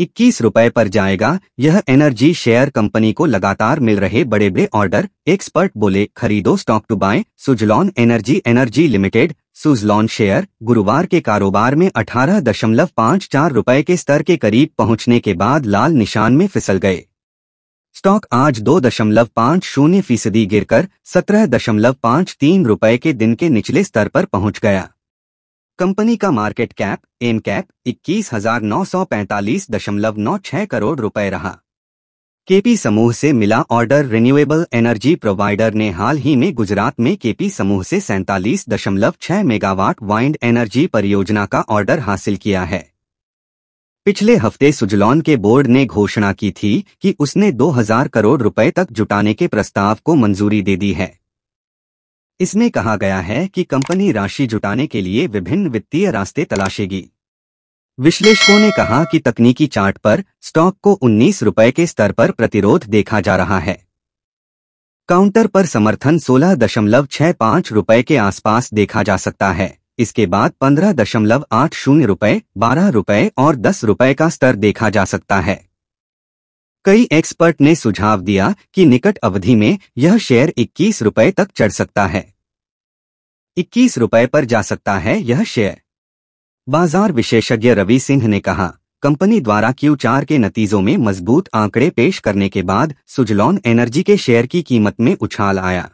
इक्कीस रुपए पर जाएगा यह एनर्जी शेयर कंपनी को लगातार मिल रहे बड़े बड़े ऑर्डर एक्सपर्ट बोले खरीदो stock to buy Suzlon energy energy limited Suzlon share गुरुवार के कारोबार में अठारह दशमलव पाँच चार रूपए के स्तर के करीब पहुंचने के बाद लाल निशान में फिसल गए स्टॉक आज दो दशमलव पाँच शून्य फीसदी गिरकर सत्रह दशमलव पाँच तीन रूपए के दिन के निचले स्तर पर पहुंच गया कंपनी का मार्केट कैप एम कैप इक्कीस हजार नौ सौ पैंतालीस दशमलव नौ छह करोड़ रुपए रहा केपी समूह से मिला ऑर्डर रिन्यूएबल एनर्जी प्रोवाइडर ने हाल ही में गुजरात में केपी समूह से सैंतालीस दशमलव छह मेगावाट वाइंड एनर्जी परियोजना का ऑर्डर हासिल किया है पिछले हफ्ते सुजलॉन के बोर्ड ने घोषणा की थी कि उसने 2000 करोड़ रुपए तक जुटाने के प्रस्ताव को मंजूरी दे दी है इसमें कहा गया है कि कंपनी राशि जुटाने के लिए विभिन्न वित्तीय रास्ते तलाशेगी विश्लेषकों ने कहा कि तकनीकी चार्ट पर स्टॉक को उन्नीस रुपए के स्तर पर प्रतिरोध देखा जा रहा है काउंटर पर समर्थन सोलह दशमलव छह पाँच रुपए के आसपास देखा जा सकता है इसके बाद पंद्रह दशमलव आठ शून्य रुपए बारह रुपए और दस रुपए का स्तर देखा जा सकता है कई एक्सपर्ट ने सुझाव दिया कि निकट अवधि में यह शेयर इक्कीस रुपए तक चढ़ सकता है इक्कीस रुपए पर जा सकता है यह शेयर बाजार विशेषज्ञ रवि सिंह ने कहा कंपनी द्वारा Q4 के नतीजों में मजबूत आंकड़े पेश करने के बाद सुजलॉन एनर्जी के शेयर की कीमत में उछाल आया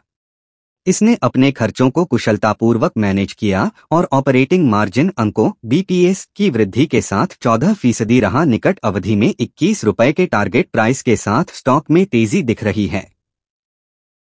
इसने अपने खर्चों को कुशलतापूर्वक मैनेज किया और ऑपरेटिंग मार्जिन अंकों बीपीएस की वृद्धि के साथ 14 फीसदी रहा निकट अवधि में इक्कीस रुपए के टारगेट प्राइस के साथ स्टॉक में तेजी दिख रही है